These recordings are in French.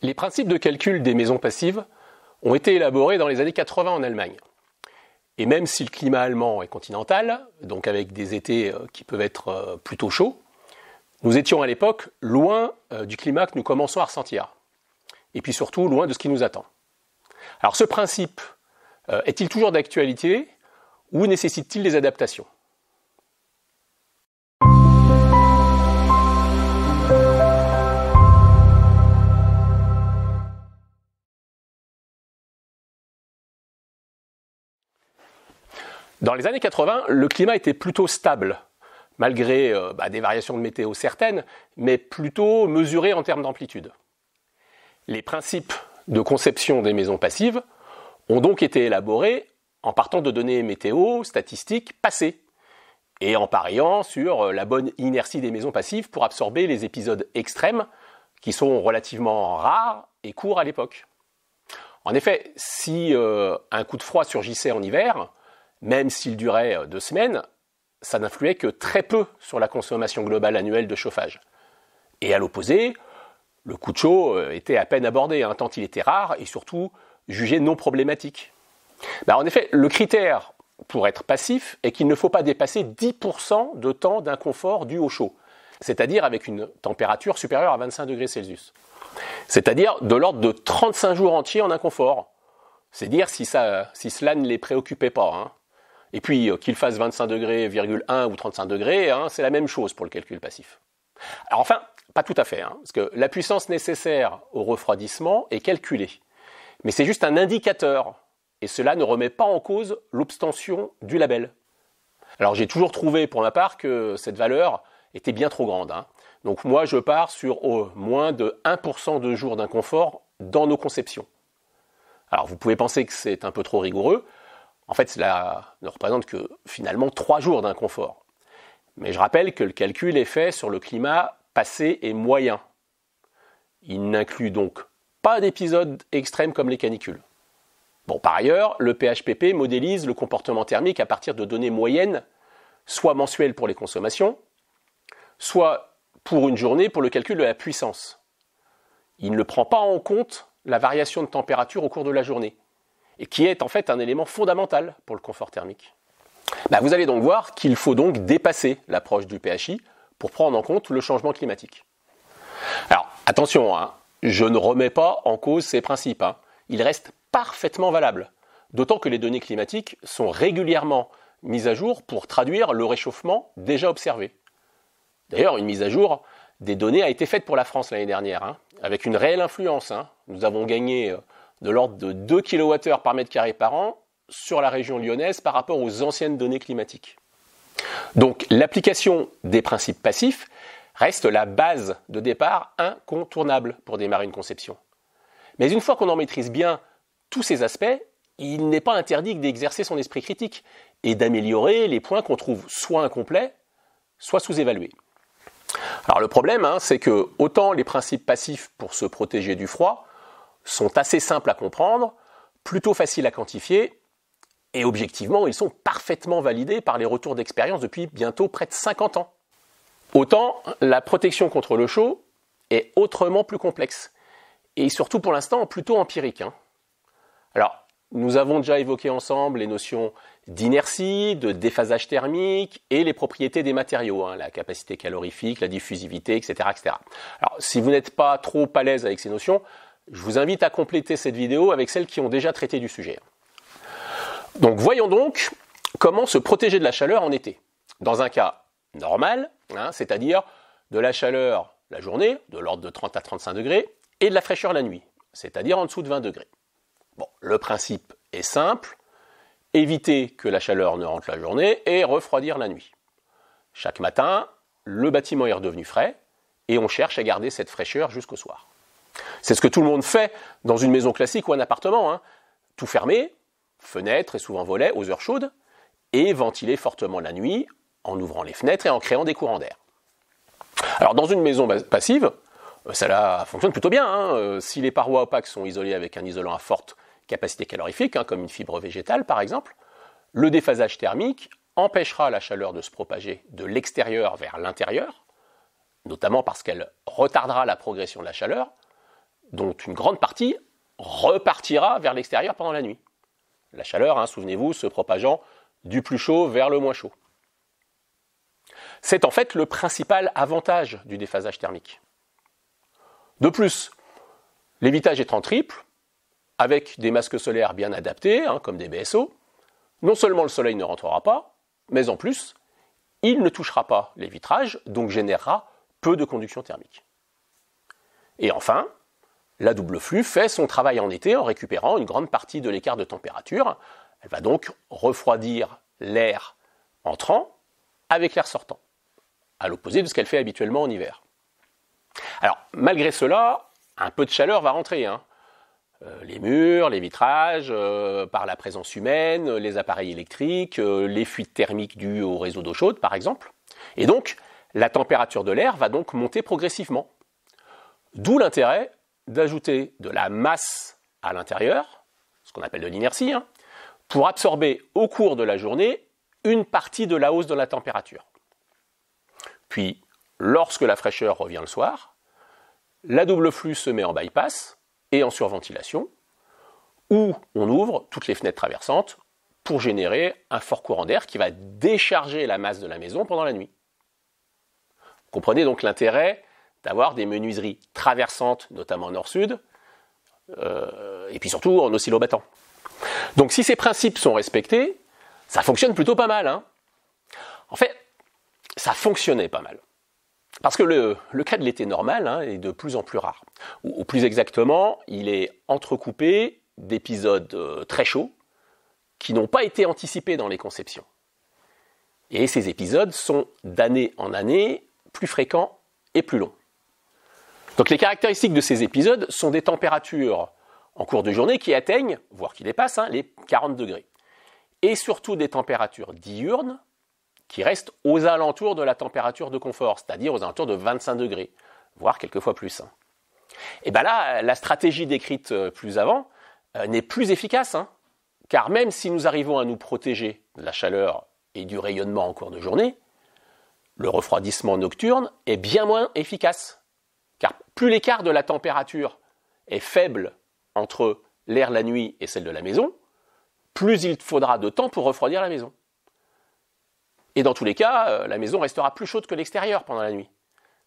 Les principes de calcul des maisons passives ont été élaborés dans les années 80 en Allemagne. Et même si le climat allemand est continental, donc avec des étés euh, qui peuvent être euh, plutôt chauds, nous étions à l'époque loin euh, du climat que nous commençons à ressentir. Et puis surtout loin de ce qui nous attend. Alors ce principe est-il toujours d'actualité ou nécessite-t-il des adaptations Dans les années 80, le climat était plutôt stable, malgré euh, bah, des variations de météo certaines, mais plutôt mesurées en termes d'amplitude. Les principes de conception des maisons passives ont donc été élaborés en partant de données météo, statistiques, passées, et en pariant sur euh, la bonne inertie des maisons passives pour absorber les épisodes extrêmes qui sont relativement rares et courts à l'époque. En effet, si euh, un coup de froid surgissait en hiver, même s'il durait euh, deux semaines, ça n'influait que très peu sur la consommation globale annuelle de chauffage. Et à l'opposé, le coup de chaud euh, était à peine abordé, hein, tant il était rare et surtout jugé non problématique. Bah, en effet, le critère pour être passif est qu'il ne faut pas dépasser 10% de temps d'inconfort dû au chaud, c'est-à-dire avec une température supérieure à 25 degrés Celsius. C'est-à-dire de l'ordre de 35 jours entiers en inconfort. C'est dire si, cela ne les préoccupait pas. Hein. Et puis, euh, qu'il fasse 25 degrés, 1 ou 35 degrés, hein, c'est la même chose pour le calcul passif. Alors enfin, pas tout à fait, hein, parce que la puissance nécessaire au refroidissement est calculée. Mais c'est juste un indicateur, et cela ne remet pas en cause l'obstention du label. Alors j'ai toujours trouvé pour ma part que cette valeur était bien trop grande. Hein. Donc moi je pars sur au moins de 1% de jours d'inconfort dans nos conceptions. Alors vous pouvez penser que c'est un peu trop rigoureux, en fait, cela ne représente que finalement trois jours d'inconfort. Mais je rappelle que le calcul est fait sur le climat passé et moyen. Il n'inclut donc pas d'épisodes extrêmes comme les canicules. Bon, par ailleurs, le PHPP modélise le comportement thermique à partir de données moyennes, soit mensuelles pour les consommations, soit pour une journée pour le calcul de la puissance. Il ne prend pas en compte la variation de température au cours de la journée et qui est en fait un élément fondamental pour le confort thermique. Bah, vous allez donc voir qu'il faut donc dépasser l'approche du PHI pour prendre en compte le changement climatique. Alors attention, hein, je ne remets pas en cause ces principes. Hein. Ils restent parfaitement valables, d'autant que les données climatiques sont régulièrement mises à jour pour traduire le réchauffement déjà observé. D'ailleurs, une mise à jour des données a été faite pour la France l'année dernière, hein, avec une réelle influence. Nous avons gagné euh, de l'ordre de 2 kWh par mètre carré par an sur la région lyonnaise par rapport aux anciennes données climatiques. Donc l'application des principes passifs reste la base de départ incontournable pour démarrer une conception. Mais une fois qu'on en maîtrise bien tous ces aspects, il n'est pas interdit d'exercer son esprit critique et d'améliorer les points qu'on trouve soit incomplets, soit sous-évalués. Alors le problème, hein, c'est que autant les principes passifs pour se protéger du froid sont assez simples à comprendre, plutôt faciles à quantifier, et objectivement, ils sont parfaitement validés par les retours d'expérience depuis bientôt près de 50 ans. Autant, la protection contre le chaud est autrement plus complexe, et surtout pour l'instant plutôt empirique. Hein. Alors, nous avons déjà évoqué ensemble les notions d'inertie, de déphasage thermique et les propriétés des matériaux, hein, la capacité calorifique, la diffusivité, etc. etc. Alors, si vous n'êtes pas trop à l'aise avec ces notions, je vous invite à compléter cette vidéo avec celles qui ont déjà traité du sujet. Donc voyons donc comment se protéger de la chaleur en été. Dans un cas normal, hein, c'est-à-dire de la chaleur la journée, de l'ordre de 30 à 35 degrés, et de la fraîcheur la nuit, c'est-à-dire en dessous de 20 degrés. Bon, le principe est simple, éviter que la chaleur ne rentre la journée et refroidir la nuit. Chaque matin, le bâtiment est redevenu frais et on cherche à garder cette fraîcheur jusqu'au soir. C'est ce que tout le monde fait dans une maison classique ou un appartement. Hein. Tout fermé, fenêtres et souvent volets aux heures chaudes, et ventiler fortement la nuit en ouvrant les fenêtres et en créant des courants d'air. Alors dans une maison passive, cela euh, fonctionne plutôt bien. Hein. Euh, si les parois opaques sont isolées avec un isolant à forte capacité calorifique, hein, comme une fibre végétale par exemple, le déphasage thermique empêchera la chaleur de se propager de l'extérieur vers l'intérieur, notamment parce qu'elle retardera la progression de la chaleur, dont une grande partie repartira vers l'extérieur pendant la nuit. La chaleur, hein, souvenez-vous, se propageant du plus chaud vers le moins chaud. C'est en fait le principal avantage du déphasage thermique. De plus, l'évitage étant triple, avec des masques solaires bien adaptés, hein, comme des BSO, non seulement le soleil ne rentrera pas, mais en plus, il ne touchera pas les vitrages, donc générera peu de conduction thermique. Et enfin, la double flux fait son travail en été en récupérant une grande partie de l'écart de température. Elle va donc refroidir l'air entrant avec l'air sortant, à l'opposé de ce qu'elle fait habituellement en hiver. Alors, malgré cela, un peu de chaleur va rentrer. Hein. Euh, les murs, les vitrages, euh, par la présence humaine, les appareils électriques, euh, les fuites thermiques dues au réseau d'eau chaude, par exemple. Et donc, la température de l'air va donc monter progressivement. D'où l'intérêt d'ajouter de la masse à l'intérieur, ce qu'on appelle de l'inertie, hein, pour absorber au cours de la journée une partie de la hausse de la température. Puis, lorsque la fraîcheur revient le soir, la double flux se met en bypass et en surventilation, où on ouvre toutes les fenêtres traversantes pour générer un fort courant d'air qui va décharger la masse de la maison pendant la nuit. comprenez donc l'intérêt d'avoir des menuiseries traversantes, notamment nord-sud, euh, et puis surtout en oscilo-battant. Donc si ces principes sont respectés, ça fonctionne plutôt pas mal. Hein. en fait, ça fonctionnait pas mal. Parce que le, cas de l'été normal hein, est de plus en plus rare. Ou, plus exactement, il est entrecoupé d'épisodes euh, très chauds qui n'ont pas été anticipés dans les conceptions. Et ces épisodes sont d'année en année plus fréquents et plus longs. Donc les caractéristiques de ces épisodes sont des températures en cours de journée qui atteignent, voire qui dépassent, hein, les 40 degrés. Et surtout des températures diurnes qui restent aux alentours de la température de confort, c'est-à-dire aux alentours de 25 degrés, voire quelquefois plus. Hein. Et bien là, la stratégie décrite euh, plus avant euh, n'est plus efficace, hein, car même si nous arrivons à nous protéger de la chaleur et du rayonnement en cours de journée, le refroidissement nocturne est bien moins efficace car plus l'écart de la température est faible entre l'air la nuit et celle de la maison, plus il faudra de temps pour refroidir la maison. Et dans tous les cas, euh, la maison restera plus chaude que l'extérieur pendant la nuit.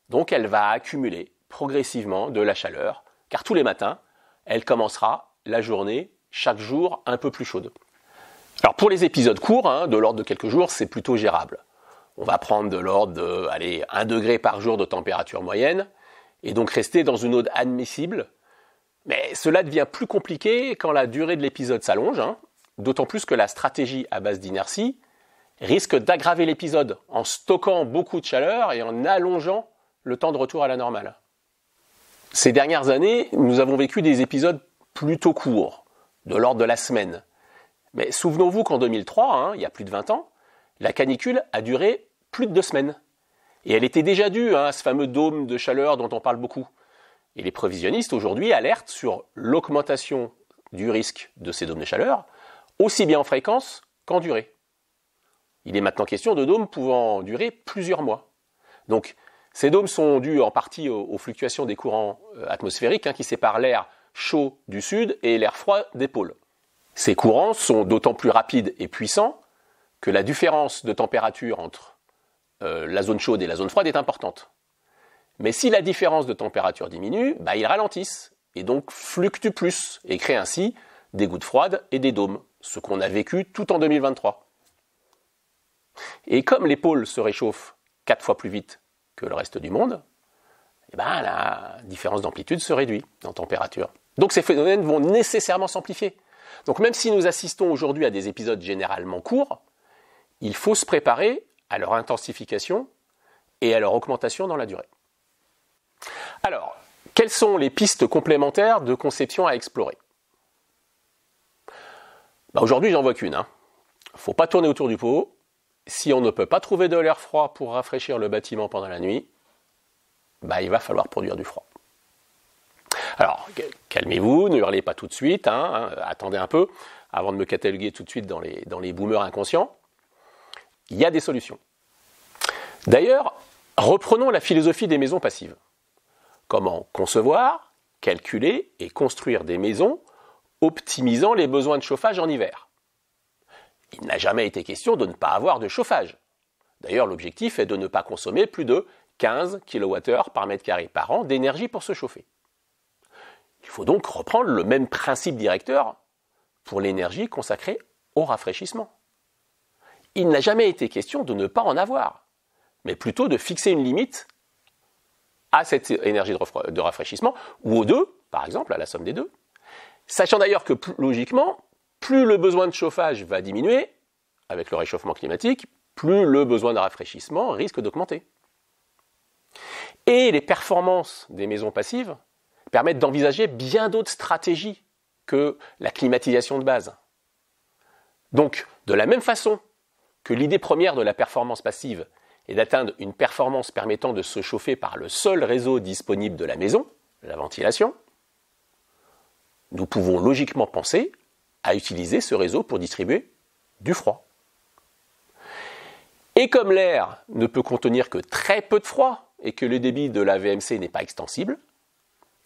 Donc elle va accumuler progressivement de la chaleur, car tous les matins, elle commencera la journée chaque jour un peu plus chaude. Alors pour les épisodes courts, hein, de l'ordre de quelques jours, c'est plutôt gérable. On va prendre de l'ordre de 1 degré par jour de température moyenne, et donc rester dans une ode admissible. Mais cela devient plus compliqué quand la durée de l'épisode s'allonge, hein. d'autant plus que la stratégie à base d'inertie risque d'aggraver l'épisode en stockant beaucoup de chaleur et en allongeant le temps de retour à la normale. Ces dernières années, nous avons vécu des épisodes plutôt courts, de l'ordre de la semaine. Mais souvenons-vous qu'en 2003, hein, il y a plus de 20 ans, la canicule a duré plus de deux semaines. Et elle était déjà due hein, à ce fameux dôme de chaleur dont on parle beaucoup. Et les provisionnistes aujourd'hui alertent sur l'augmentation du risque de ces dômes de chaleur, aussi bien en fréquence qu'en durée. Il est maintenant question de dômes pouvant durer plusieurs mois. Donc ces dômes sont dus en partie aux, fluctuations des courants euh, atmosphériques hein, qui séparent l'air chaud du sud et l'air froid des pôles. Ces courants sont d'autant plus rapides et puissants que la différence de température entre euh, la zone chaude et la zone froide est importante. Mais si la différence de température diminue, bah, ils ralentissent et donc fluctuent plus et créent ainsi des gouttes froides et des dômes, ce qu'on a vécu tout en 2023. Et comme les pôles se réchauffent quatre fois plus vite que le reste du monde, eh ben, la différence d'amplitude se réduit en température. Donc ces phénomènes vont nécessairement s'amplifier. Donc même si nous assistons aujourd'hui à des épisodes généralement courts, il faut se préparer à leur intensification et à leur augmentation dans la durée. Alors, quelles sont les pistes complémentaires de conception à explorer bah, Aujourd'hui, j'en vois qu'une. ne hein. Faut pas tourner autour du pot. Si on ne peut pas trouver de l'air froid pour rafraîchir le bâtiment pendant la nuit, bah, il va falloir produire du froid. Alors, calmez-vous, ne hurlez pas tout de suite, hein, hein, attendez un peu, avant de me cataloguer tout de suite dans les, dans les boomers inconscients il y a des solutions. D'ailleurs, reprenons la philosophie des maisons passives. Comment concevoir, calculer et construire des maisons optimisant les besoins de chauffage en hiver Il n'a jamais été question de ne pas avoir de chauffage. D'ailleurs, l'objectif est de ne pas consommer plus de 15 kWh par mètre carré par an d'énergie pour se chauffer. Il faut donc reprendre le même principe directeur pour l'énergie consacrée au rafraîchissement il n'a jamais été question de ne pas en avoir, mais plutôt de fixer une limite à cette énergie de, rafraîchissement, ou aux deux, par exemple, à la somme des deux. Sachant d'ailleurs que logiquement, plus le besoin de chauffage va diminuer avec le réchauffement climatique, plus le besoin de rafraîchissement risque d'augmenter. Et les performances des maisons passives permettent d'envisager bien d'autres stratégies que la climatisation de base. Donc, de la même façon que l'idée première de la performance passive est d'atteindre une performance permettant de se chauffer par le seul réseau disponible de la maison, la ventilation, nous pouvons logiquement penser à utiliser ce réseau pour distribuer du froid. Et comme l'air ne peut contenir que très peu de froid et que le débit de la VMC n'est pas extensible,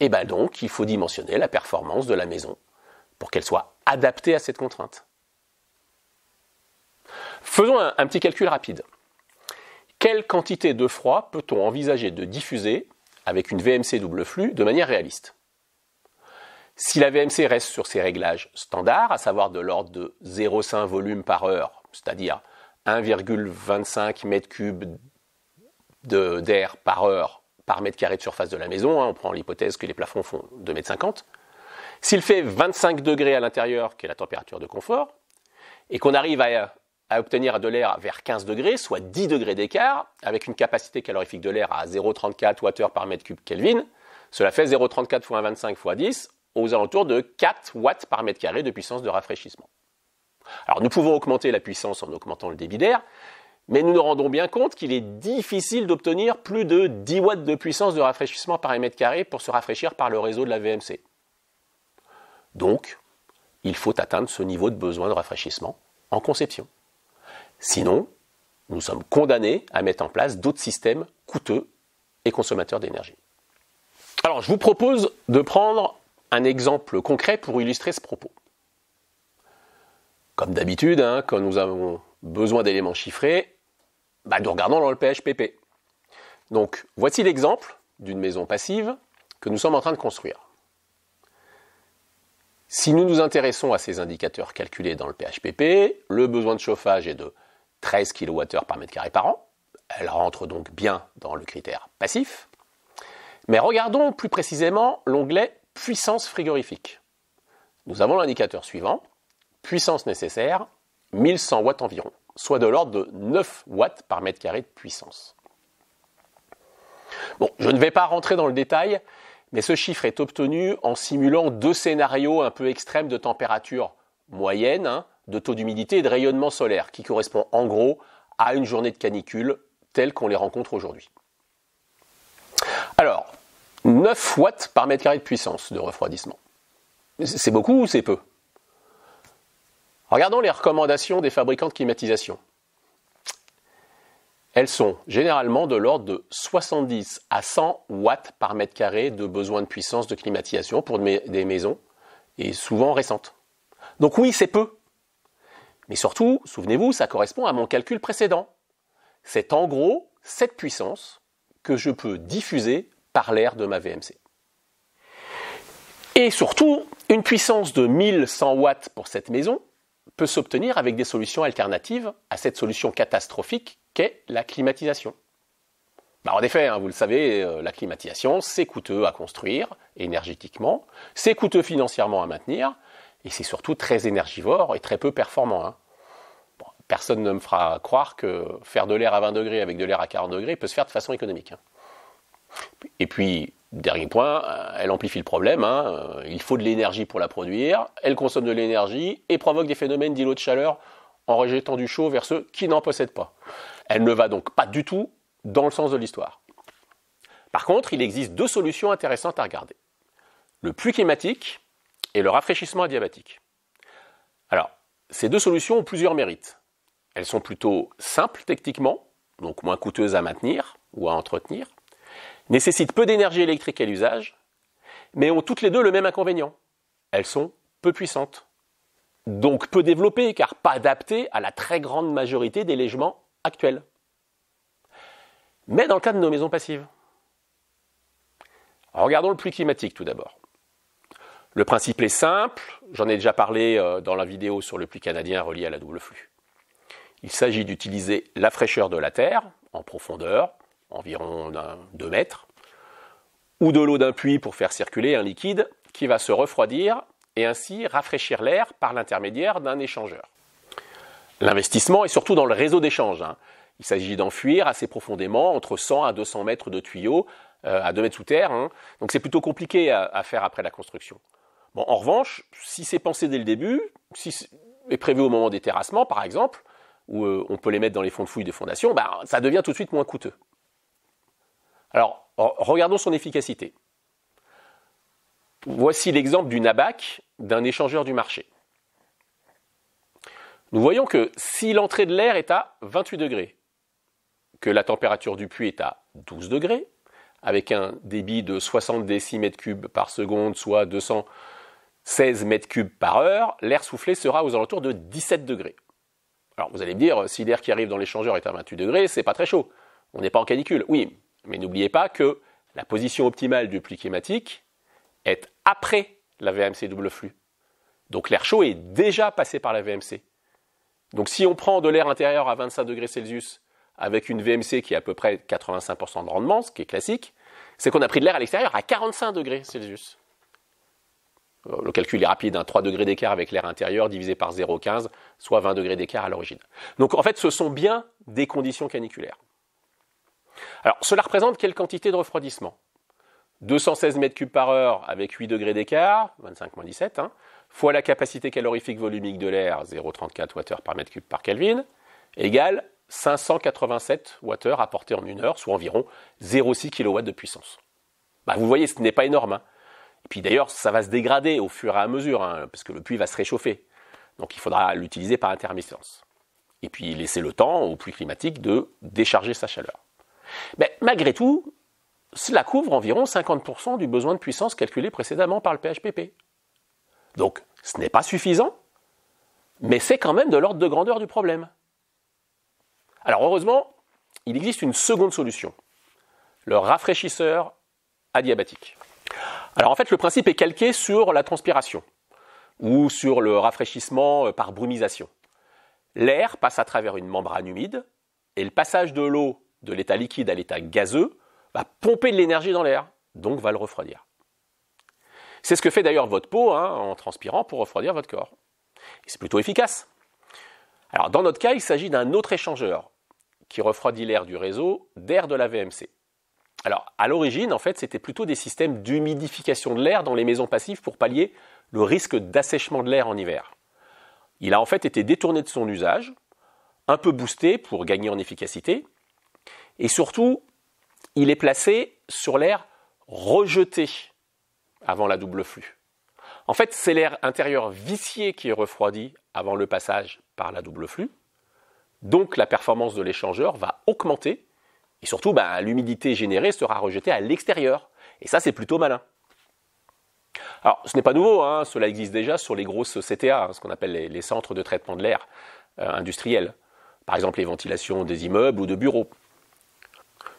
eh ben donc il faut dimensionner la performance de la maison pour qu'elle soit adaptée à cette contrainte. Faisons un, petit calcul rapide. Quelle quantité de froid peut-on envisager de diffuser avec une VMC double flux de manière réaliste Si la VMC reste sur ses réglages standards, à savoir de l'ordre de 0,5 volume par heure, c'est-à-dire 1,25 m3 d'air par heure par mètre carré de surface de la maison, hein, on prend l'hypothèse que les plafonds font 2,50 m, s'il fait 25 degrés à l'intérieur, qui est la température de confort, et qu'on arrive à à obtenir de l'air vers 15 degrés, soit 10 degrés d'écart, avec une capacité calorifique de l'air à 0,34 Wh par mètre cube Kelvin. Cela fait 0,34 x 25 x 10, aux alentours de 4 watts par mètre carré de puissance de rafraîchissement. Alors nous pouvons augmenter la puissance en augmentant le débit d'air, mais nous nous rendons bien compte qu'il est difficile d'obtenir plus de 10 watts de puissance de rafraîchissement par mètre carré pour se rafraîchir par le réseau de la VMC. Donc, il faut atteindre ce niveau de besoin de rafraîchissement en conception. Sinon, nous sommes condamnés à mettre en place d'autres systèmes coûteux et consommateurs d'énergie. Alors, je vous propose de prendre un exemple concret pour illustrer ce propos. Comme d'habitude, hein, quand nous avons besoin d'éléments chiffrés, bah, nous regardons dans le PHPP. Donc, voici l'exemple d'une maison passive que nous sommes en train de construire. Si nous nous intéressons à ces indicateurs calculés dans le PHPP, le besoin de chauffage est de 13 kWh par mètre carré par an. Elle rentre donc bien dans le critère passif. Mais regardons plus précisément l'onglet puissance frigorifique. Nous avons l'indicateur suivant, puissance nécessaire, 1100 watts environ, soit de l'ordre de 9 watts par mètre carré de puissance. Bon, je ne vais pas rentrer dans le détail, mais ce chiffre est obtenu en simulant deux scénarios un peu extrêmes de température moyenne, hein de taux d'humidité et de rayonnement solaire, qui correspond en gros à une journée de canicule telle qu'on les rencontre aujourd'hui. Alors, 9 watts par mètre carré de puissance de refroidissement. C'est beaucoup ou c'est peu Regardons les recommandations des fabricants de climatisation. Elles sont généralement de l'ordre de 70 à 100 watts par mètre carré de besoin de puissance de climatisation pour des maisons, et souvent récentes. Donc oui, c'est peu. Mais surtout, souvenez-vous, ça correspond à mon calcul précédent. C'est en gros cette puissance que je peux diffuser par l'air de ma VMC. Et surtout, une puissance de 1100 watts pour cette maison peut s'obtenir avec des solutions alternatives à cette solution catastrophique qu'est la climatisation. Bah, en effet, hein, vous le savez, euh, la climatisation, c'est coûteux à construire énergétiquement, c'est coûteux financièrement à maintenir, et c'est surtout très énergivore et très peu performant. Hein. personne ne me fera croire que faire de l'air à 20 degrés avec de l'air à 40 degrés peut se faire de façon économique. Hein. Et puis, dernier point, euh, elle amplifie le problème. Hein, euh, il faut de l'énergie pour la produire. Elle consomme de l'énergie et provoque des phénomènes d'îlots de chaleur en rejetant du chaud vers ceux qui n'en possèdent pas. Elle ne va donc pas du tout dans le sens de l'histoire. Par contre, il existe deux solutions intéressantes à regarder. Le plus climatique et le rafraîchissement adiabatique. Alors, ces deux solutions ont plusieurs mérites. Elles sont plutôt simples techniquement, donc moins coûteuses à maintenir ou à entretenir, nécessitent peu d'énergie électrique à l'usage, mais ont toutes les deux le même inconvénient. Elles sont peu puissantes, donc peu développées car pas adaptées à la très grande majorité des logements actuels. Mais dans le cas de nos maisons passives. Regardons le plus climatique tout d'abord. Le principe est simple, j'en ai déjà parlé euh, dans la vidéo sur le puits canadien relié à la double flux. Il s'agit d'utiliser la fraîcheur de la terre en profondeur, environ 2 mètres, ou de l'eau d'un puits pour faire circuler un liquide qui va se refroidir et ainsi rafraîchir l'air par l'intermédiaire d'un échangeur. L'investissement est surtout dans le réseau d'échange. Hein. Il s'agit d'enfuir assez profondément entre 100 à 200 mètres de tuyaux euh, à 2 mètres sous terre. Hein. Donc c'est plutôt compliqué à faire après la construction en revanche, si c'est pensé dès le début, si c'est prévu au moment des terrassements, par exemple, où euh, on peut les mettre dans les fonds de fouilles des fondations, bah, ça devient tout de suite moins coûteux. Alors, regardons son efficacité. Voici l'exemple du nabac d'un échangeur du marché. Nous voyons que si l'entrée de l'air est à 28 degrés, que la température du puits est à 12 degrés, avec un débit de 60 décimètres cubes par seconde, soit 200 16 mètres cubes par heure, l'air soufflé sera aux alentours de 17 degrés. Alors vous allez me dire, si l'air qui arrive dans l'échangeur est à 28 degrés, c'est pas très chaud. On n'est pas en canicule. Oui, mais n'oubliez pas que la position optimale du pli climatique est après la VMC double flux. Donc l'air chaud est déjà passé par la VMC. Donc si on prend de l'air intérieur à 25 degrés Celsius avec une VMC qui est à peu près 85% de rendement, ce qui est classique, c'est qu'on a pris de l'air à l'extérieur à 45 degrés Celsius. Euh, le calcul est rapide, un hein. 3 degrés d'écart avec l'air intérieur divisé par 0,15, soit 20 degrés d'écart à l'origine. Donc en fait, ce sont bien des conditions caniculaires. Alors cela représente quelle quantité de refroidissement 216 m3 par heure avec 8 degrés d'écart, 25 moins 17, hein, fois la capacité calorifique volumique de l'air, 0,34 Wh par mètre cube par Kelvin, égale 587 Wh apportés en une heure, soit environ 0,6 kW de puissance. Bah, vous voyez, ce n'est pas énorme. Hein. Et Puis d'ailleurs, ça va se dégrader au fur et à mesure, hein, parce que le puits va se réchauffer. Donc il faudra l'utiliser par intermittence. Et puis laisser le temps au puits climatique de décharger sa chaleur. Mais malgré tout, cela couvre environ 50% du besoin de puissance calculé précédemment par le PHPP. Donc ce n'est pas suffisant, mais c'est quand même de l'ordre de grandeur du problème. Alors heureusement, il existe une seconde solution, le rafraîchisseur adiabatique. Alors en fait, le principe est calqué sur la transpiration ou sur le rafraîchissement euh, par brumisation. L'air passe à travers une membrane humide et le passage de l'eau de l'état liquide à l'état gazeux va pomper de l'énergie dans l'air, donc va le refroidir. C'est ce que fait d'ailleurs votre peau hein, en transpirant pour refroidir votre corps. c'est plutôt efficace. Alors dans notre cas, il s'agit d'un autre échangeur qui refroidit l'air du réseau d'air de la VMC. Alors, à l'origine, en fait, c'était plutôt des systèmes d'humidification de l'air dans les maisons passives pour pallier le risque d'assèchement de l'air en hiver. Il a en fait été détourné de son usage, un peu boosté pour gagner en efficacité, et surtout, il est placé sur l'air rejeté avant la double flux. En fait, c'est l'air intérieur vicié qui est refroidi avant le passage par la double flux, donc la performance de l'échangeur va augmenter et surtout, bah, l'humidité générée sera rejetée à l'extérieur. Et ça, c'est plutôt malin. Alors, ce n'est pas nouveau, hein, cela existe déjà sur les grosses CTA, hein, ce qu'on appelle les, centres de traitement de l'air euh, industriel. Par exemple, les ventilations des immeubles ou de bureaux.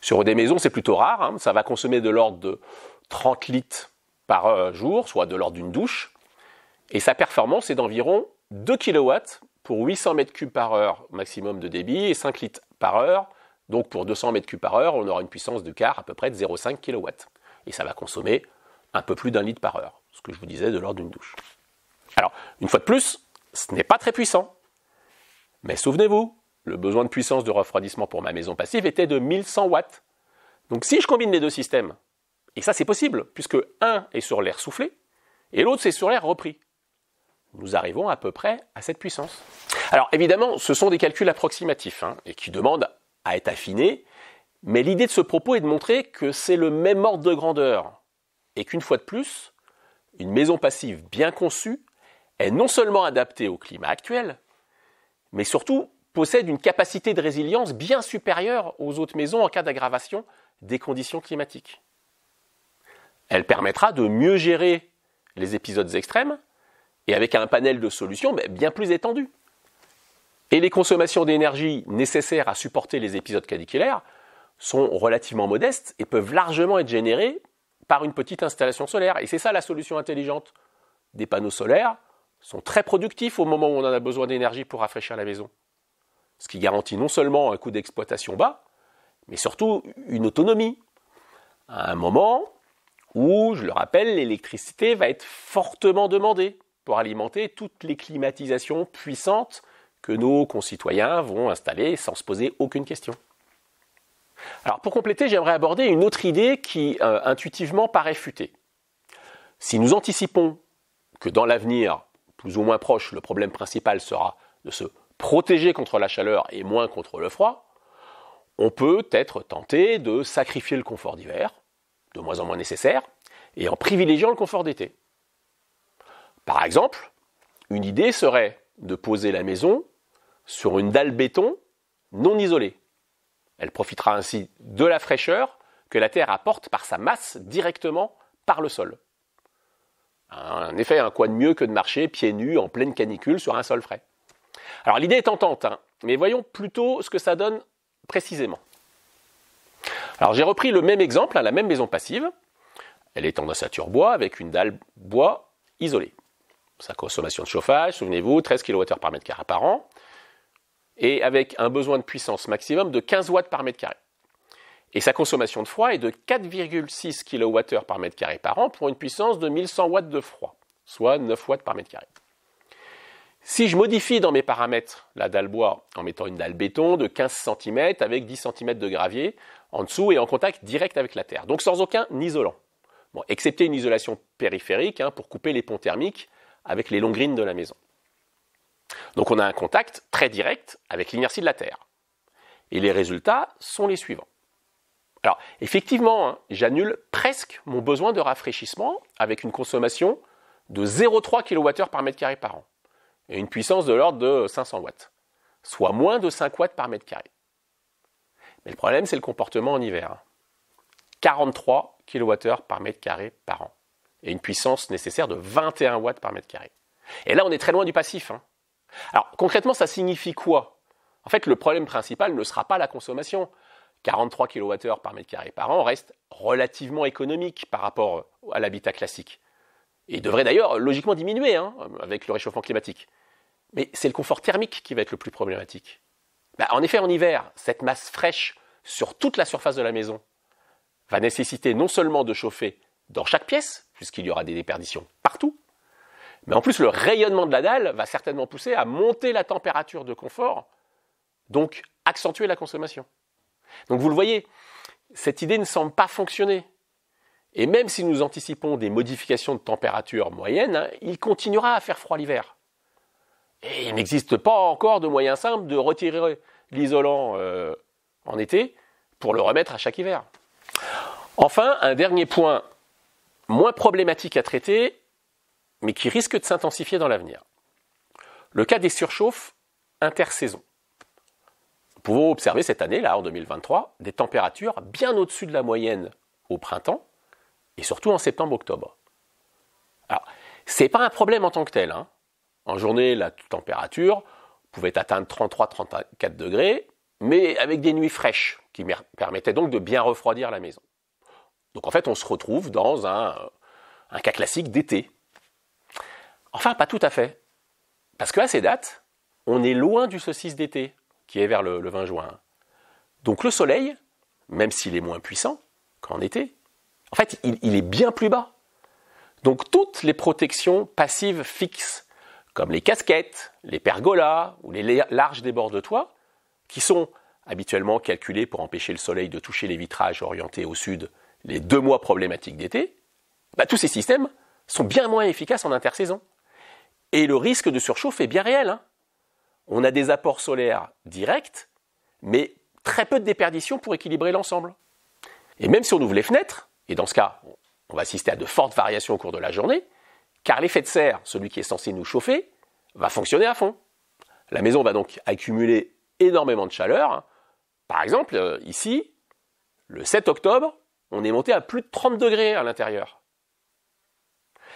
Sur des maisons, c'est plutôt rare, hein. ça va consommer de l'ordre de 30 litres par euh, jour, soit de l'ordre d'une douche. Et sa performance est d'environ 2 kW pour 800 m3 par heure maximum de débit et 5 litres par heure donc pour 200 m3 par heure, on aura une puissance de quart à peu près de 0,5 kW. Et ça va consommer un peu plus d'un litre par heure, ce que je vous disais de l'ordre d'une douche. Alors, une fois de plus, ce n'est pas très puissant. Mais souvenez-vous, le besoin de puissance de refroidissement pour ma maison passive était de 1100 watts. Donc si je combine les deux systèmes, et ça c'est possible, puisque un est sur l'air soufflé, et l'autre c'est sur l'air repris, nous arrivons à peu près à cette puissance. Alors évidemment, ce sont des calculs approximatifs, hein, et qui demandent à être affiné, mais l'idée de ce propos est de montrer que c'est le même ordre de grandeur, et qu'une fois de plus, une maison passive bien conçue est non seulement adaptée au climat actuel, mais surtout possède une capacité de résilience bien supérieure aux autres maisons en cas d'aggravation des conditions climatiques. Elle permettra de mieux gérer les épisodes extrêmes et avec un panel de solutions bien plus étendu. Et les consommations d'énergie nécessaires à supporter les épisodes caniculaires sont relativement modestes et peuvent largement être générées par une petite installation solaire. Et c'est ça la solution intelligente. Des panneaux solaires sont très productifs au moment où on en a besoin d'énergie pour rafraîchir la maison. Ce qui garantit non seulement un coût d'exploitation bas, mais surtout une autonomie. À un moment où, je le rappelle, l'électricité va être fortement demandée pour alimenter toutes les climatisations puissantes que nos concitoyens vont installer sans se poser aucune question. Alors pour compléter, j'aimerais aborder une autre idée qui euh, intuitivement paraît futée. Si nous anticipons que dans l'avenir, plus ou moins proche, le problème principal sera de se protéger contre la chaleur et moins contre le froid, on peut être tenté de sacrifier le confort d'hiver, de moins en moins nécessaire, et en privilégiant le confort d'été. Par exemple, une idée serait de poser la maison sur une dalle béton non isolée. Elle profitera ainsi de la fraîcheur que la Terre apporte par sa masse directement par le sol. En effet, un quoi de mieux que de marcher pieds nus en pleine canicule sur un sol frais. Alors l'idée est tentante, hein, mais voyons plutôt ce que ça donne précisément. Alors j'ai repris le même exemple, à la même maison passive. Elle est en ossature bois avec une dalle bois isolée. Sa consommation de chauffage, souvenez-vous, 13 kWh par mètre carré par an et avec un besoin de puissance maximum de 15 watts par mètre carré. Et sa consommation de froid est de 4,6 kWh par mètre carré par an pour une puissance de 1100 watts de froid, soit 9 watts par mètre carré. Si je modifie dans mes paramètres la dalle bois en mettant une dalle béton de 15 cm avec 10 cm de gravier en dessous et en contact direct avec la terre, donc sans aucun isolant, bon, excepté une isolation périphérique hein, pour couper les ponts thermiques avec les longrines de la maison. Donc on a un contact très direct avec l'inertie de la Terre. Et les résultats sont les suivants. Alors effectivement, hein, j'annule presque mon besoin de rafraîchissement avec une consommation de 0,3 kWh par mètre carré par an et une puissance de l'ordre de 500 watts, soit moins de 5 watts par mètre carré. Mais le problème, c'est le comportement en hiver. 43 hein. kWh par mètre carré par an et une puissance nécessaire de 21 watts par mètre carré. Et là, on est très loin du passif. Hein. Alors concrètement, ça signifie quoi En fait, le problème principal ne sera pas la consommation. 43 kWh par mètre carré par an reste relativement économique par rapport à l'habitat classique. Et devrait d'ailleurs logiquement diminuer hein, avec le réchauffement climatique. Mais c'est le confort thermique qui va être le plus problématique. Bah, en effet, en hiver, cette masse fraîche sur toute la surface de la maison va nécessiter non seulement de chauffer dans chaque pièce, puisqu'il y aura des déperditions partout, mais en plus, le rayonnement de la dalle va certainement pousser à monter la température de confort, donc accentuer la consommation. Donc vous le voyez, cette idée ne semble pas fonctionner. Et même si nous anticipons des modifications de température moyenne, hein, il continuera à faire froid l'hiver. Et il n'existe pas encore de moyen simple de retirer l'isolant euh, en été pour le remettre à chaque hiver. Enfin, un dernier point moins problématique à traiter mais qui risque de s'intensifier dans l'avenir. Le cas des surchauffes intersaisons. Nous pouvons observer cette année, là, en 2023, des températures bien au-dessus de la moyenne au printemps et surtout en septembre-octobre. Alors, ce n'est pas un problème en tant que tel. Hein. En journée, la température pouvait atteindre 33-34 degrés, mais avec des nuits fraîches qui permettaient donc de bien refroidir la maison. Donc en fait, on se retrouve dans un cas classique d'été, Enfin, pas tout à fait. Parce qu'à ces dates, on est loin du saucisse d'été, qui est vers le, 20 juin. Donc le soleil, même s'il est moins puissant qu'en été, en fait, il, est bien plus bas. Donc toutes les protections passives fixes, comme les casquettes, les pergolas ou les larges débords de toit, qui sont habituellement calculées pour empêcher le soleil de toucher les vitrages orientés au sud les deux mois problématiques d'été, bah, tous ces systèmes sont bien moins efficaces en intersaison. Et le risque de surchauffe est bien réel. Hein. On a des apports solaires directs, mais très peu de déperdition pour équilibrer l'ensemble. Et même si on ouvre les fenêtres, et dans ce cas, on va assister à de fortes variations au cours de la journée, car l'effet de serre, celui qui est censé nous chauffer, va fonctionner à fond. La maison va donc accumuler énormément de chaleur. Par exemple, euh, ici, le 7 octobre, on est monté à plus de 30 degrés à l'intérieur.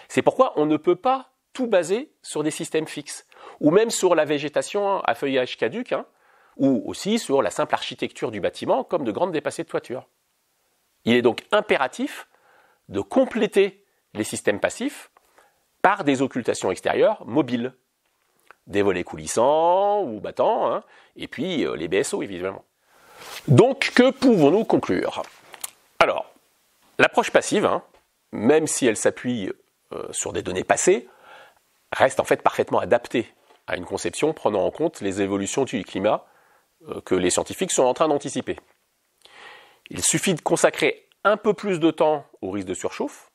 C'est pourquoi on ne peut pas tout basé sur des systèmes fixes, ou même sur la végétation à feuillage caduque, hein. ou aussi sur la simple architecture du bâtiment, comme de grandes dépassées de toiture. Il est donc impératif de compléter les systèmes passifs par des occultations extérieures mobiles, des volets coulissants ou battants, hein, et puis euh, les BSO évidemment. Donc que pouvons-nous conclure Alors, l'approche passive, hein, même si elle s'appuie euh, sur des données passées, reste en fait parfaitement adapté à une conception prenant en compte les évolutions du climat euh, que les scientifiques sont en train d'anticiper. Il suffit de consacrer un peu plus de temps au risque de surchauffe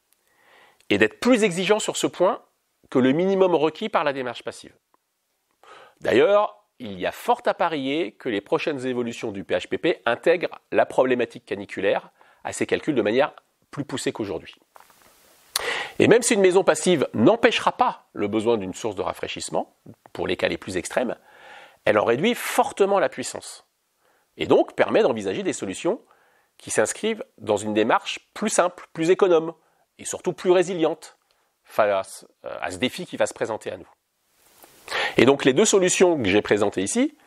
et d'être plus exigeant sur ce point que le minimum requis par la démarche passive. D'ailleurs, il y a fort à parier que les prochaines évolutions du PHPP intègrent la problématique caniculaire à ces calculs de manière plus poussée qu'aujourd'hui. Et même si une maison passive n'empêchera pas le besoin d'une source de rafraîchissement, pour les cas les plus extrêmes, elle en réduit fortement la puissance. Et donc permet d'envisager des solutions qui s'inscrivent dans une démarche plus simple, plus économe, et surtout plus résiliente face euh, à ce défi qui va se présenter à nous. Et donc les deux solutions que j'ai présentées ici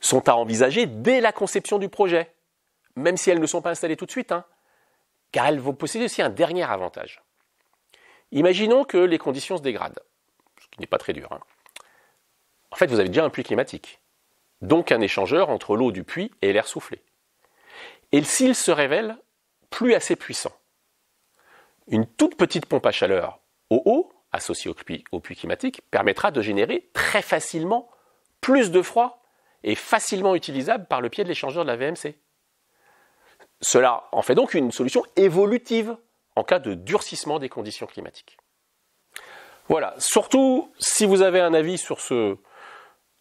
sont à envisager dès la conception du projet, même si elles ne sont pas installées tout de suite, hein, car elles vont posséder aussi un dernier avantage. Imaginons que les conditions se dégradent, ce qui n'est pas très dur. Hein. En fait, vous avez déjà un puits climatique, donc un échangeur entre l'eau du puits et l'air soufflé. Et s'il se révèle plus assez puissant, une toute petite pompe à chaleur au haut, associée au puits climatique, permettra de générer très facilement plus de froid et facilement utilisable par le pied de l'échangeur de la VMC. Cela en fait donc une solution évolutive en cas de durcissement des conditions climatiques. Voilà, surtout si vous avez un avis sur ce,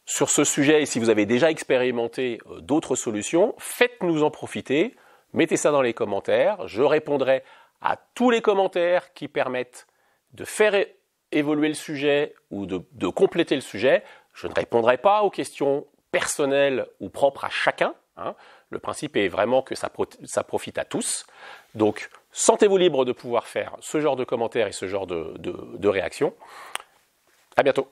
sur ce sujet et si vous avez déjà expérimenté euh, d'autres solutions, faites-nous en profiter, mettez ça dans les commentaires, je répondrai à tous les commentaires qui permettent de faire évoluer le sujet ou de, compléter le sujet. Je ne répondrai pas aux questions personnelles ou propres à chacun. Hein. Le principe est vraiment que ça, ça profite à tous. Donc, Sentez-vous libre de pouvoir faire ce genre de commentaires et ce genre de, de, réactions. À bientôt.